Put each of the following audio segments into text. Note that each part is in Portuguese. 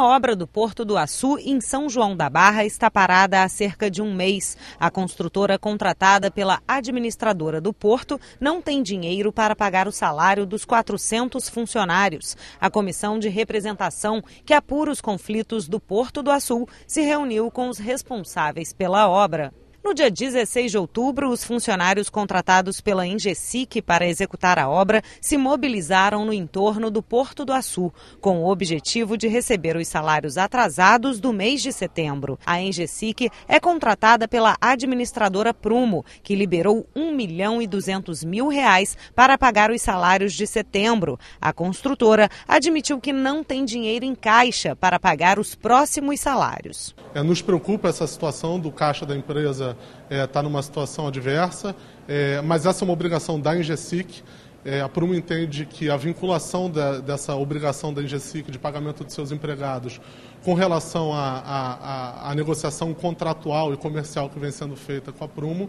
A obra do Porto do Açu, em São João da Barra, está parada há cerca de um mês. A construtora contratada pela administradora do porto não tem dinheiro para pagar o salário dos 400 funcionários. A comissão de representação que apura os conflitos do Porto do Açu se reuniu com os responsáveis pela obra. No dia 16 de outubro, os funcionários contratados pela Engesic para executar a obra se mobilizaram no entorno do Porto do Açu, com o objetivo de receber os salários atrasados do mês de setembro. A Engesic é contratada pela administradora Prumo, que liberou 1 milhão e 200 mil reais para pagar os salários de setembro. A construtora admitiu que não tem dinheiro em caixa para pagar os próximos salários. É, nos preocupa essa situação do caixa da empresa está é, numa situação adversa, é, mas essa é uma obrigação da Ingesic. É, a Prumo entende que a vinculação da, dessa obrigação da Ingesic de pagamento de seus empregados com relação à negociação contratual e comercial que vem sendo feita com a Prumo,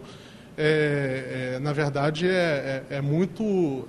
é, é, na verdade, é, é muito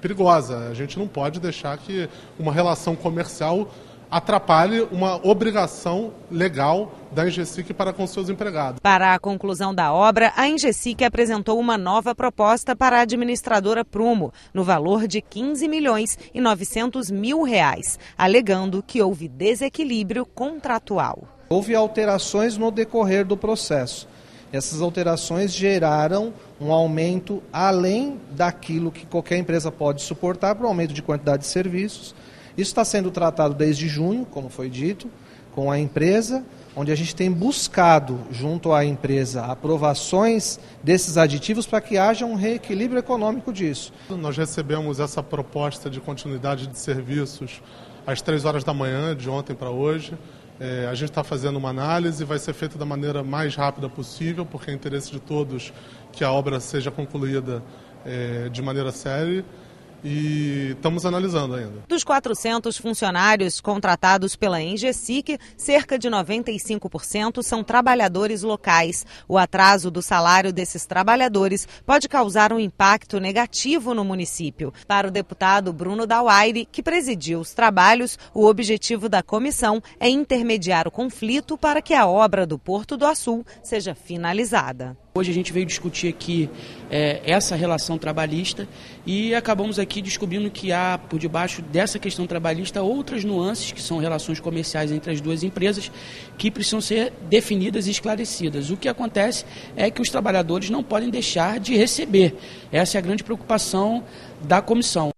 perigosa. A gente não pode deixar que uma relação comercial atrapalhe uma obrigação legal da Ingesic para com seus empregados. Para a conclusão da obra, a Ingesic apresentou uma nova proposta para a administradora Prumo, no valor de 15 milhões e 900 mil reais, alegando que houve desequilíbrio contratual. Houve alterações no decorrer do processo. Essas alterações geraram um aumento além daquilo que qualquer empresa pode suportar para o um aumento de quantidade de serviços isso está sendo tratado desde junho, como foi dito, com a empresa, onde a gente tem buscado, junto à empresa, aprovações desses aditivos para que haja um reequilíbrio econômico disso. Nós recebemos essa proposta de continuidade de serviços às três horas da manhã, de ontem para hoje. É, a gente está fazendo uma análise, vai ser feita da maneira mais rápida possível, porque é interesse de todos que a obra seja concluída é, de maneira séria e estamos analisando ainda. Dos 400 funcionários contratados pela Engesic, cerca de 95% são trabalhadores locais. O atraso do salário desses trabalhadores pode causar um impacto negativo no município. Para o deputado Bruno Dauaire, que presidiu os trabalhos, o objetivo da comissão é intermediar o conflito para que a obra do Porto do Açul seja finalizada. Hoje a gente veio discutir aqui é, essa relação trabalhista e acabamos aqui descobrindo que há por debaixo dessa questão trabalhista outras nuances que são relações comerciais entre as duas empresas que precisam ser definidas e esclarecidas. O que acontece é que os trabalhadores não podem deixar de receber. Essa é a grande preocupação da comissão.